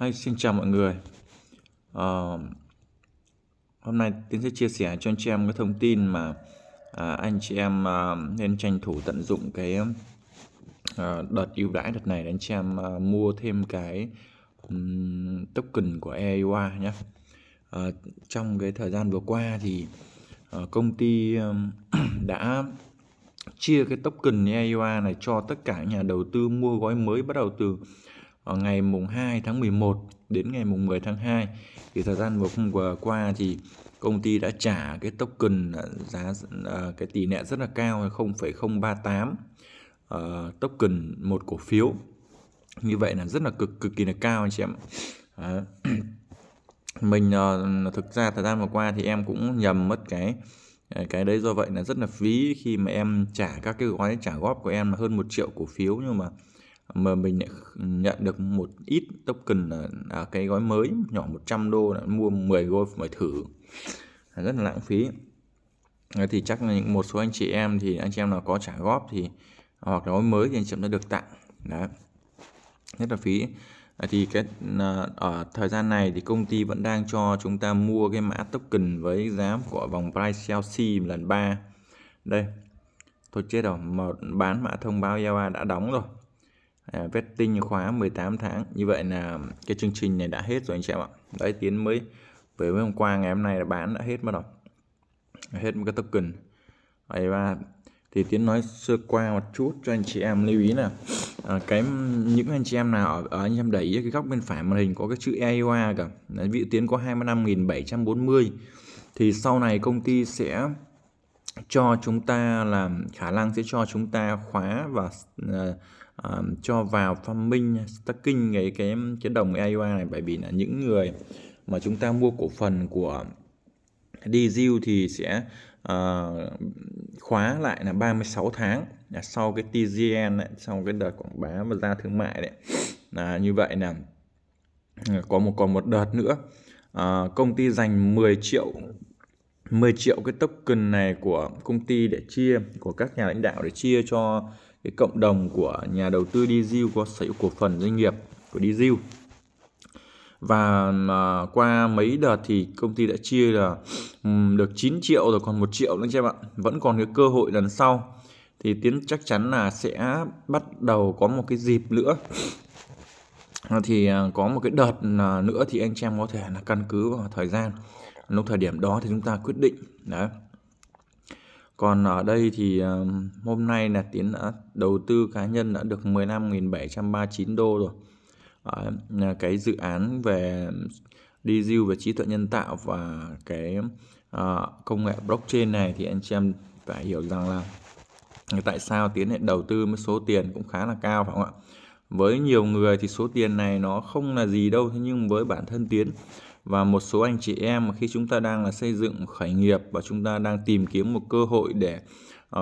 Hi, xin chào mọi người. Uh, hôm nay Tiến sẽ chia sẻ cho anh chị em cái thông tin mà uh, anh chị em uh, nên tranh thủ tận dụng cái uh, đợt ưu đãi đợt này để anh chị em uh, mua thêm cái um, token của EUA nhé. Uh, trong cái thời gian vừa qua thì uh, công ty um, đã chia cái token EUA này cho tất cả nhà đầu tư mua gói mới bắt đầu từ vào ờ, ngày mùng 2 tháng 11 đến ngày mùng 10 tháng 2 thì thời gian vừa vừa qua thì công ty đã trả cái token ờ, giá ờ, cái tỷ lệ rất là cao 0,038 uh, token một cổ phiếu như vậy là rất là cực cực kỳ là cao anh chị em à, mình uh, thực ra thời gian vừa qua thì em cũng nhầm mất cái cái đấy do vậy là rất là phí khi mà em trả các cái gói trả góp của em là hơn một triệu cổ phiếu nhưng mà mà mình nhận được một ít token ở là à, cái gói mới nhỏ 100 đô là mua 10 gold mới thử rất là lãng phí thì chắc là một số anh chị em thì anh chị em nào có trả góp thì hoặc là gói mới thì anh chị em đã được tặng đó rất là phí thì cái à, ở thời gian này thì công ty vẫn đang cho chúng ta mua cái mã token với giá của vòng price Chelsea lần 3 đây thôi chết rồi mà bán mã thông báo EOA đã đóng rồi à, vetting khóa 18 tháng như vậy là cái chương trình này đã hết rồi anh chị em ạ đấy tiến mới về với hôm qua ngày hôm nay là bán đã hết mất rồi hết một cái token vậy và thì tiến nói sơ qua một chút cho anh chị em lưu ý là à, cái những anh chị em nào ở, ở anh em để cái góc bên phải màn hình có cái chữ EOA cả Đấy, vị tiến có 25.740 thì sau này công ty sẽ cho chúng ta làm khả năng sẽ cho chúng ta khóa và uh, cho vào farming staking cái cái cái đồng IOA này bởi vì là những người mà chúng ta mua cổ phần của DZU thì sẽ uh, khóa lại là 36 tháng là sau cái TGN ấy, sau cái đợt quảng bá và ra thương mại đấy là như vậy nè có một còn một đợt nữa uh, công ty dành 10 triệu 10 triệu cái token này của công ty để chia của các nhà lãnh đạo để chia cho cái cộng đồng của nhà đầu tư DZU có sở hữu cổ phần doanh nghiệp của DZU và mà qua mấy đợt thì công ty đã chia là được 9 triệu rồi còn một triệu nữa các bạn vẫn còn cái cơ hội lần sau thì tiến chắc chắn là sẽ bắt đầu có một cái dịp nữa ờ, thì à, có một cái đợt à, nữa thì anh em có thể là căn cứ vào thời gian lúc thời điểm đó thì chúng ta quyết định đấy còn ở đây thì ờ, hôm nay là Tiến đã đầu tư cá nhân đã được 15.739 đô rồi. À, cái dự án về đi diêu về trí tuệ nhân tạo và cái à, công nghệ blockchain này thì anh chị em phải hiểu rằng là tại sao Tiến lại đầu tư với số tiền cũng khá là cao phải không ạ? Với nhiều người thì số tiền này nó không là gì đâu nhưng với bản thân Tiến và một số anh chị em khi chúng ta đang là xây dựng khởi nghiệp và chúng ta đang tìm kiếm một cơ hội để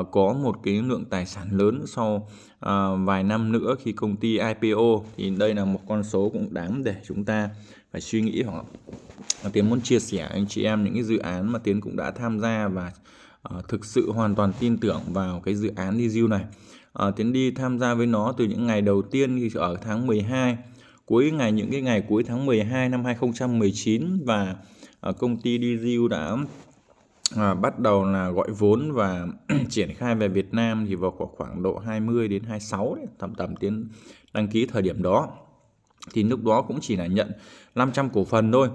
uh, có một cái lượng tài sản lớn sau uh, vài năm nữa khi công ty IPO thì đây là một con số cũng đáng để chúng ta phải suy nghĩ hoặc tiến muốn chia sẻ anh chị em những cái dự án mà tiến cũng đã tham gia và uh, thực sự hoàn toàn tin tưởng vào cái dự án đi này uh, tiến đi tham gia với nó từ những ngày đầu tiên khi ở tháng 12 hai cuối ngày những cái ngày cuối tháng 12 năm 2019 và ờ, công ty DZU đã à, bắt đầu là gọi vốn và triển khai về Việt Nam thì vào khoảng độ 20 đến 26 đấy, tầm tầm tiến đăng ký thời điểm đó thì lúc đó cũng chỉ là nhận 500 cổ phần thôi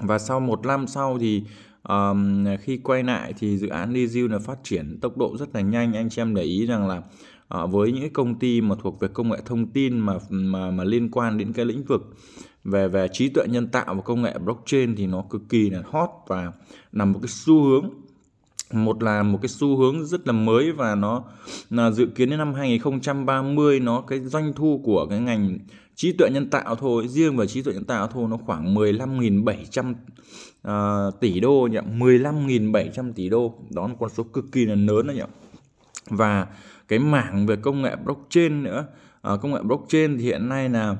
và sau một năm sau thì um, khi quay lại thì dự án Lizil là phát triển tốc độ rất là nhanh anh chị em để ý rằng là à, với những công ty mà thuộc về công nghệ thông tin mà mà mà liên quan đến cái lĩnh vực về về trí tuệ nhân tạo và công nghệ blockchain thì nó cực kỳ là hot và là một cái xu hướng một là một cái xu hướng rất là mới và nó là dự kiến đến năm 2030 nó cái doanh thu của cái ngành trí tuệ nhân tạo thôi riêng về trí tuệ nhân tạo thôi nó khoảng 15.700 uh, ờ, tỷ đô nhỉ 15.700 tỷ đô đó là con số cực kỳ là lớn đó nhỉ và cái mảng về công nghệ blockchain nữa ở ờ, công nghệ blockchain thì hiện nay là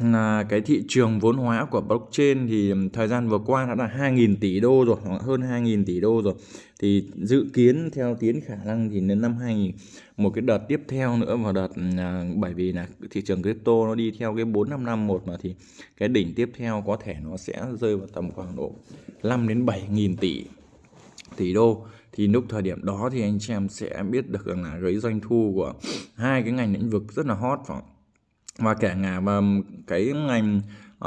là cái thị trường vốn hóa của blockchain thì thời gian vừa qua đã là 2.000 tỷ đô rồi, hơn 2.000 tỷ đô rồi. Thì dự kiến theo tiến khả năng thì đến năm 2000 một cái đợt tiếp theo nữa vào đợt à, bởi vì là thị trường crypto nó đi theo cái 4 5 năm một mà thì cái đỉnh tiếp theo có thể nó sẽ rơi vào tầm khoảng độ 5 đến 7.000 tỷ tỷ đô thì lúc thời điểm đó thì anh chị em sẽ biết được rằng là cái doanh thu của hai cái ngành lĩnh vực rất là hot phải không? và cả ngà và cái ngành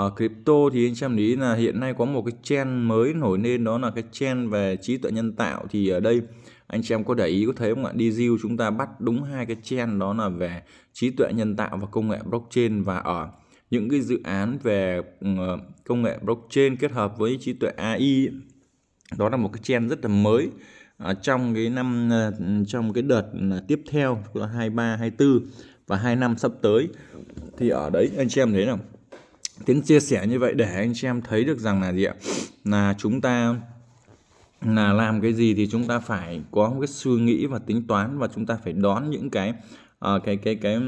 uh, crypto thì anh xem lý là hiện nay có một cái trend mới nổi lên đó là cái trend về trí tuệ nhân tạo thì ở đây anh chị em có để ý có thấy không ạ DZU chúng ta bắt đúng hai cái trend đó là về trí tuệ nhân tạo và công nghệ blockchain và ở những cái dự án về ừ, công nghệ blockchain kết hợp với trí tuệ AI đó là một cái trend rất là mới à, trong cái năm ờ, trong cái đợt ờ, tiếp theo 23 24 và 2 năm sắp tới thì ở đấy anh chị em thấy nào tiến chia sẻ như vậy để anh chị em thấy được rằng là gì ạ là chúng ta là làm cái gì thì chúng ta phải có một cái suy nghĩ và tính toán và chúng ta phải đón những cái Ờ, cái cái cái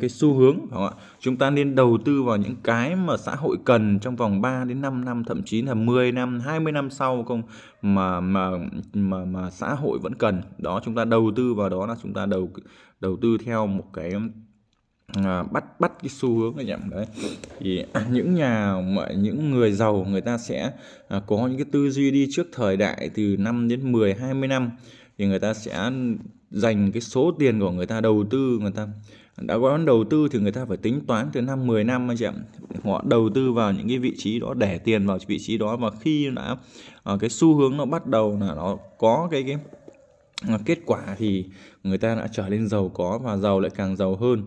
cái xu hướng phải không ạ? Chúng ta nên đầu tư vào những cái mà xã hội cần trong vòng 3 đến 5 năm thậm chí là 10 năm, 20 năm sau không mà mà mà mà xã hội vẫn cần. Đó chúng ta đầu tư vào đó là chúng ta đầu đầu tư theo một cái à, bắt bắt cái xu hướng này nhỉ đấy thì những nhà những người giàu người ta sẽ à, có những cái tư duy đi trước thời đại từ 5 đến 10 20 năm thì người ta sẽ dành cái số tiền của người ta đầu tư người ta đã có đầu tư thì người ta phải tính toán từ năm 10 năm anh chị ạ họ đầu tư vào những cái vị trí đó để tiền vào vị trí đó và khi đã à, cái xu hướng nó bắt đầu là nó có cái cái à, kết quả thì người ta đã trở nên giàu có và giàu lại càng giàu hơn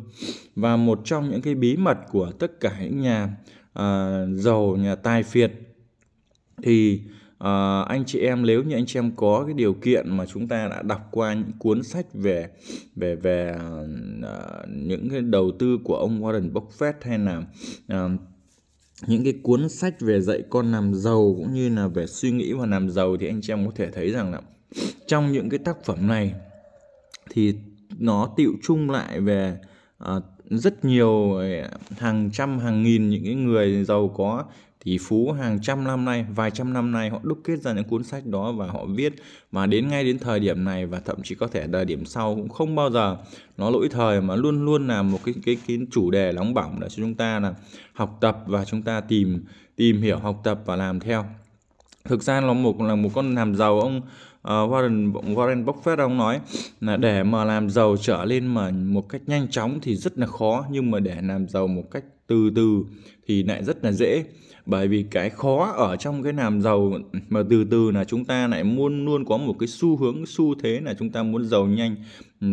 và một trong những cái bí mật của tất cả những nhà à, giàu nhà tài phiệt thì à, anh chị em nếu như anh chị em có cái điều kiện mà chúng ta đã đọc qua những cuốn sách về về về à, những cái đầu tư của ông Warren Buffett hay là à, những cái cuốn sách về dạy con làm giàu cũng như là về suy nghĩ và làm giàu thì anh chị em có thể thấy rằng là trong những cái tác phẩm này thì nó tiệu chung lại về uh, rất nhiều hàng trăm hàng nghìn những cái người giàu có thì Phú hàng trăm năm nay, vài trăm năm nay họ đúc kết ra những cuốn sách đó và họ viết và đến ngay đến thời điểm này và thậm chí có thể thời điểm sau cũng không bao giờ nó lỗi thời mà luôn luôn là một cái cái cái chủ đề nóng bỏng để cho chúng ta là học tập và chúng ta tìm tìm hiểu học tập và làm theo thực ra nó một là một con làm giàu ông uh, Warren Warren Buffett ông nói là để mà làm giàu trở lên mà một cách nhanh chóng thì rất là khó nhưng mà để làm giàu một cách từ từ thì lại rất là dễ bởi vì cái khó ở trong cái làm giàu mà từ từ là chúng ta lại luôn luôn có một cái xu hướng xu thế là chúng ta muốn giàu nhanh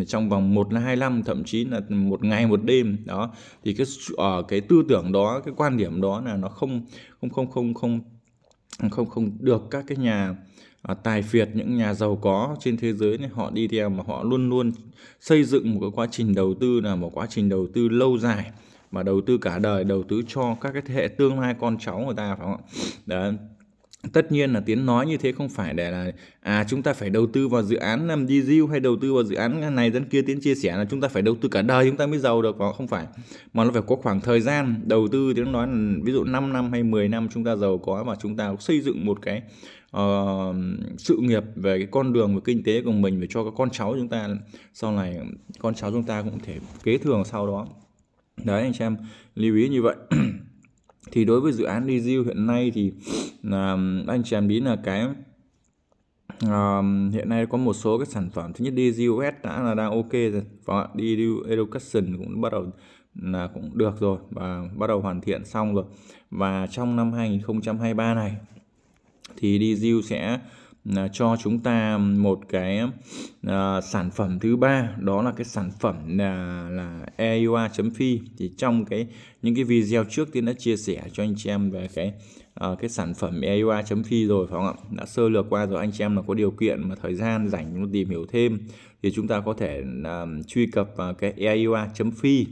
trong vòng 1 là 2 năm thậm chí là một ngày một đêm đó thì cái ở ờ, cái tư tưởng đó cái quan điểm đó là nó không không không không không không không được các cái nhà à, tài phiệt những nhà giàu có trên thế giới này họ đi theo mà họ luôn luôn xây dựng một cái quá trình đầu tư là một quá trình đầu tư lâu dài mà đầu tư cả đời đầu tư cho các cái thế hệ tương lai con cháu người ta phải không ạ đấy tất nhiên là tiến nói như thế không phải để là à chúng ta phải đầu tư vào dự án làm um, DZU hay đầu tư vào dự án này dẫn kia tiến chia sẻ là chúng ta phải đầu tư cả đời chúng ta mới giàu được không phải mà nó phải có khoảng thời gian đầu tư tiếng nói là ví dụ 5 năm hay 10 năm chúng ta giàu có và chúng ta xây dựng một cái uh, sự nghiệp về cái con đường về kinh tế của mình để cho các con cháu chúng ta sau này con cháu chúng ta cũng thể kế thừa sau đó đấy anh xem lưu ý như vậy thì đối với dự án đi hiện nay thì là anh chị em biết là cái uh, hiện nay có một số cái sản phẩm thứ nhất DGOS đã là đang ok rồi và vâng ạ đi education cũng bắt đầu là cũng được rồi và bắt đầu hoàn thiện xong rồi và trong năm 2023 này thì DGU sẽ Ờ, cho chúng ta một cái uh, sản phẩm thứ ba đó là cái sản phẩm à, là là eua.phi thì trong cái những cái video trước tiên đã chia sẻ cho anh chị em về cái uh, cái sản phẩm eua.phi rồi phải không ạ đã sơ lược qua rồi anh chị em là có điều kiện mà thời gian rảnh chúng tìm hiểu thêm thì chúng ta có thể uh, truy cập vào cái eua.phi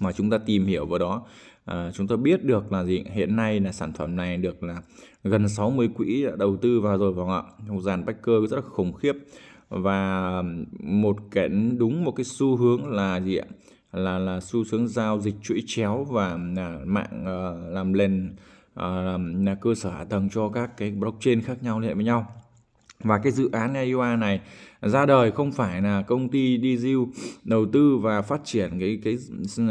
mà chúng ta tìm hiểu vào đó Ờ, chúng tôi biết được là gì hiện nay là sản phẩm này được là gần 60 quỹ đầu tư vào rồi phải không ạ một dàn backer rất là khủng khiếp và một cái đúng một cái xu hướng là gì ạ là là xu hướng giao dịch chuỗi chéo và là mạng uh, làm nền uh, ờ, là, là cơ sở hạ tầng cho các cái blockchain khác nhau liên hệ với nhau và cái dự án Iowa này ra đời không phải là công ty DZU đầu tư và phát triển cái cái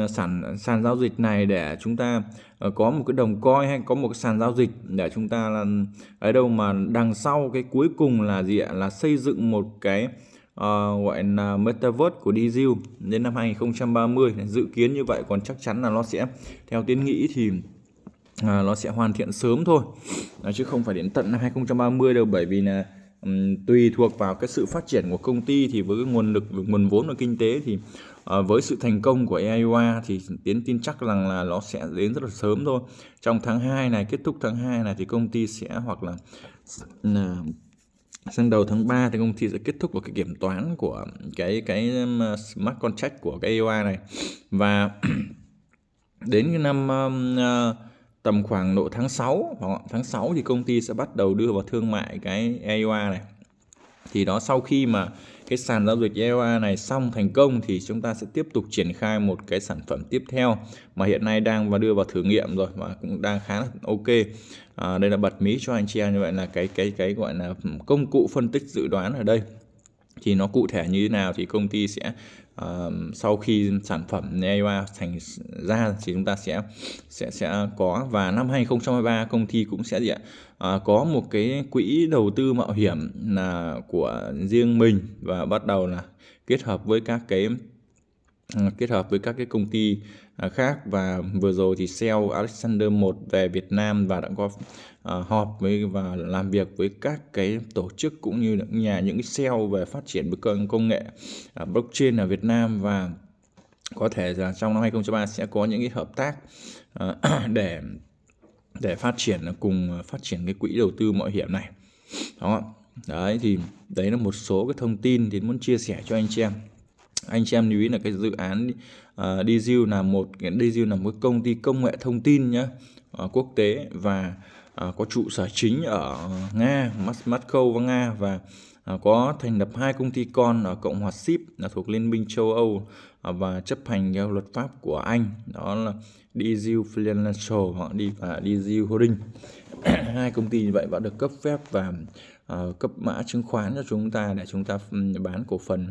sàn sàn giao dịch này để chúng ta ờ, có một cái đồng coi hay có một cái sàn giao dịch để chúng ta là ở đâu mà đằng sau cái cuối cùng là gì ạ là xây dựng một cái uh, gọi là metaverse của DZU đến năm 2030 dự kiến như vậy còn chắc chắn là nó sẽ theo tiến nghĩ thì à, nó sẽ hoàn thiện sớm thôi chứ không phải đến tận năm 2030 đâu bởi vì là tùy thuộc vào cái sự phát triển của công ty thì với cái nguồn lực nguồn vốn và kinh tế thì ờ, với sự thành công của EIOA thì tiến tin chắc rằng là nó sẽ đến rất là sớm thôi trong tháng 2 này kết thúc tháng 2 này thì công ty sẽ hoặc là à, sang đầu tháng 3 thì công ty sẽ kết thúc vào cái kiểm toán của cái cái à, smart contract của cái EOA này và đến cái năm uh, tầm khoảng độ tháng 6 hoặc tháng 6 thì công ty sẽ bắt đầu đưa vào thương mại cái EOA này thì đó sau khi mà cái sàn giao dịch EOA này xong thành công thì chúng ta sẽ tiếp tục triển khai một cái sản phẩm tiếp theo mà hiện nay đang và đưa vào thử nghiệm rồi và cũng đang khá là ok à, đây là bật mí cho anh chị em như vậy là cái cái cái gọi là công cụ phân tích dự đoán ở đây thì nó cụ thể như thế nào thì công ty sẽ sau khi sản phẩm EIA thành ra thì chúng ta sẽ sẽ sẽ có và năm 2023 công ty cũng sẽ gì ạ uh, có một cái quỹ đầu tư mạo hiểm là của riêng mình và bắt đầu là kết hợp với các cái kết hợp với các cái công ty À, khác và vừa rồi thì CEO Alexander một về Việt Nam và đã có à, họp với và làm việc với các cái tổ chức cũng như nhà những cái CEO về phát triển công nghệ à, blockchain ở Việt Nam và có thể là trong năm 2023 sẽ có những cái hợp tác để để phát triển cùng phát triển cái quỹ đầu tư mạo hiểm này đó đấy thì đấy là một số cái thông tin thì muốn chia sẻ cho anh chị em anh chị em lưu ý là cái dự án uh, ờ, DZU là một cái DZU là một công ty công nghệ thông tin nhá uh, quốc tế và uh, có trụ sở chính ở Nga, Moscow và Nga và uh, có thành lập hai công ty con ở Cộng hòa Ship là thuộc Liên minh châu Âu uh, và chấp hành theo luật pháp của Anh đó là DZU Financial họ đi và DZU Holding hai công ty như vậy đã được cấp phép và uh, cấp mã chứng khoán cho chúng ta để chúng ta bán cổ phần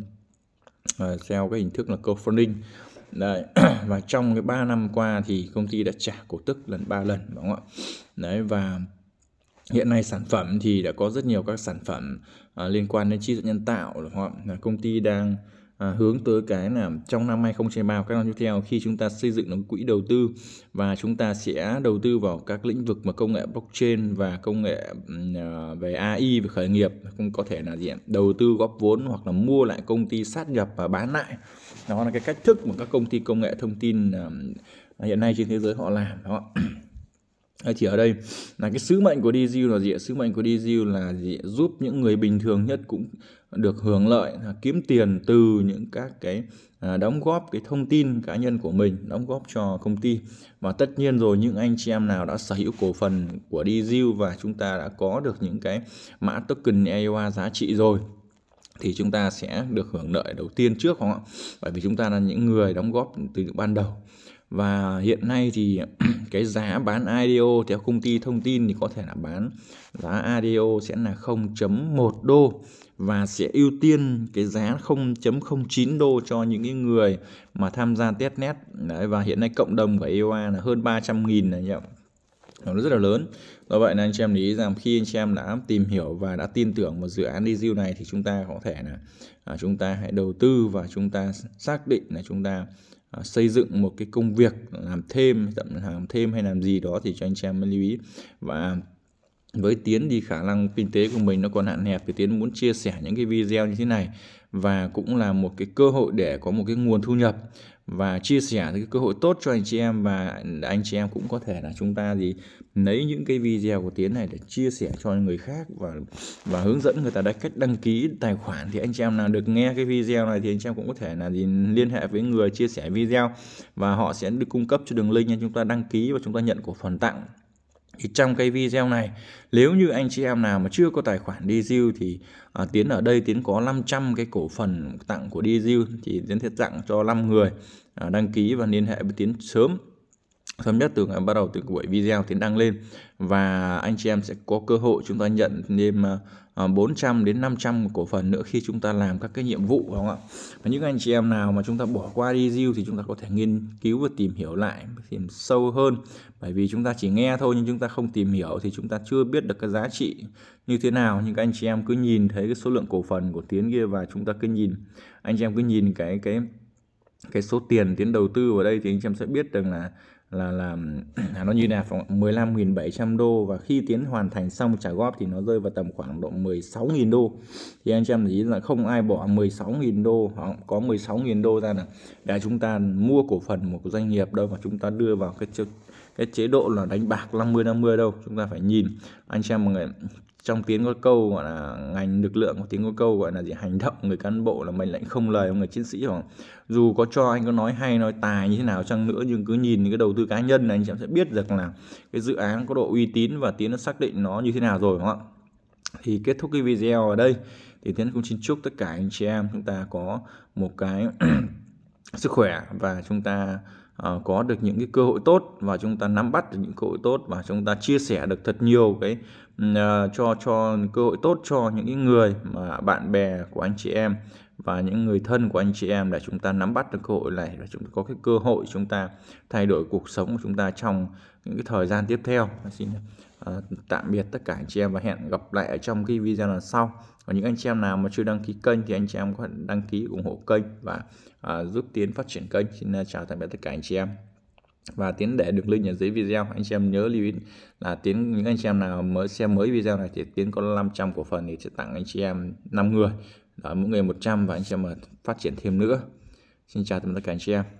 Ờ, theo cái hình thức là crowdfunding Đấy. và trong cái 3 năm qua thì công ty đã trả cổ tức lần 3 lần đúng không ạ? Đấy và hiện nay sản phẩm thì đã có rất nhiều các sản phẩm uh, liên quan đến trí tuệ nhân tạo đúng không ạ? Công ty đang à, hướng tới cái là trong năm 2023 các năm tiếp theo khi chúng ta xây dựng được quỹ đầu tư và chúng ta sẽ đầu tư vào các lĩnh vực mà công nghệ blockchain và công nghệ uh, về AI về khởi nghiệp cũng có thể là gì đầu tư góp vốn hoặc là mua lại công ty sát nhập và bán lại đó là cái cách thức mà các công ty công nghệ thông tin uh, hiện nay trên thế giới họ làm đó thì ở đây là cái sứ mệnh của DZU là gì sứ mệnh của DZU là gì giúp những người bình thường nhất cũng được hưởng lợi kiếm tiền từ những các cái à, đóng góp cái thông tin cá nhân của mình đóng góp cho công ty và tất nhiên rồi những anh chị em nào đã sở hữu cổ phần của DZU và chúng ta đã có được những cái mã token EOA giá trị rồi thì chúng ta sẽ được hưởng lợi đầu tiên trước không ạ? Bởi vì chúng ta là những người đóng góp từ ban đầu và hiện nay thì cái giá bán IDO theo công ty thông tin thì có thể là bán giá IDO sẽ là 0.1 đô và sẽ ưu tiên cái giá 0.09 đô cho những cái người mà tham gia testnet đấy và hiện nay cộng đồng của EOA là hơn 300.000 này nhỉ nó rất là lớn do vậy là anh chị em lý rằng khi anh chị em đã tìm hiểu và đã tin tưởng vào dự án review này thì chúng ta có thể là à, chúng ta hãy đầu tư và chúng ta xác định là chúng ta À, xây dựng một cái công việc làm thêm làm thêm hay làm gì đó thì cho anh chị em lưu ý và với tiến thì khả năng kinh tế của mình nó còn hạn hẹp thì tiến muốn chia sẻ những cái video như thế này và cũng là một cái cơ hội để có một cái nguồn thu nhập và chia sẻ cái cơ hội tốt cho anh chị em và anh chị em cũng có thể là chúng ta gì lấy những cái video của tiến này để chia sẻ cho người khác và và hướng dẫn người ta đã cách đăng ký tài khoản thì anh chị em nào được nghe cái video này thì anh chị em cũng có thể là gì liên hệ với người chia sẻ video và họ sẽ được cung cấp cho đường link cho chúng ta đăng ký và chúng ta nhận cổ phần tặng thì trong cái video này nếu như anh chị em nào mà chưa có tài khoản DZU thì à, Tiến ở đây Tiến có 500 cái cổ phần tặng của DZU thì Tiến sẽ tặng cho 5 người à, đăng ký và liên hệ với Tiến sớm sớm nhất từ ngày bắt đầu từ buổi video tiến đăng lên và anh chị em sẽ có cơ hội chúng ta nhận thêm 400 ờ, ờ, đến 500 cổ phần nữa khi chúng ta làm các cái nhiệm vụ đúng không ạ và những anh chị em nào mà chúng ta bỏ qua đi review thì chúng ta có thể nghiên cứu và tìm hiểu lại tìm sâu hơn bởi vì chúng ta chỉ nghe thôi nhưng chúng ta không tìm hiểu thì chúng ta chưa biết được cái giá trị như thế nào nhưng các anh chị em cứ nhìn thấy cái số lượng cổ phần của tiến kia và chúng ta cứ nhìn anh chị em cứ nhìn cái cái cái số tiền tiến đầu tư vào đây thì anh chị em sẽ biết rằng là là là à, nó như là 15.700 đô và khi tiến hoàn thành xong trả góp thì nó rơi vào tầm khoảng độ 16.000 đô thì anh chị em thấy là không ai bỏ 16.000 đô họ có 16.000 đô ra là để chúng ta mua cổ phần một doanh nghiệp đâu mà chúng ta đưa vào cái chế, cái chế độ là đánh bạc 50 50 đâu chúng ta phải nhìn anh chị em mọi người trong tiếng có câu gọi là ngành lực lượng có tiếng có câu gọi là gì hành động người cán bộ là mệnh lệnh không lời ông người chiến sĩ hoặc dù có cho anh có nói hay nói tài như thế nào chăng nữa nhưng cứ nhìn cái đầu tư cá nhân này anh sẽ biết được là cái dự án có độ uy tín và tiến nó xác định nó như thế nào rồi đúng không ạ thì kết thúc cái video ở đây thì tiến cũng xin chúc tất cả anh chị em chúng ta có một cái sức khỏe và chúng ta Ờ, có được những cái cơ hội tốt và chúng ta nắm bắt được những cơ hội tốt và chúng ta chia sẻ được thật nhiều cái uh, cho cho cơ hội tốt cho những cái người mà bạn bè của anh chị em và những người thân của anh chị em để chúng ta nắm bắt được cơ hội này và chúng ta có cái cơ hội chúng ta thay đổi cuộc sống của chúng ta trong những cái thời gian tiếp theo. Xin Ờ, tạm biệt tất cả anh chị em và hẹn gặp lại ở trong cái video lần sau Còn những anh chị em nào mà chưa đăng ký kênh thì anh chị em có thể đăng ký ủng hộ kênh và à, giúp tiến phát triển kênh xin ờ, chào tạm biệt tất cả anh chị em và tiến để đường link ở dưới video anh chị em nhớ lưu ý là tiến những anh chị em nào mới xem mới video này thì tiến có 500 cổ phần thì sẽ tặng anh chị em 5 người đó mỗi người 100 và anh chị em phát triển thêm nữa xin chào tạm biệt tất cả anh chị em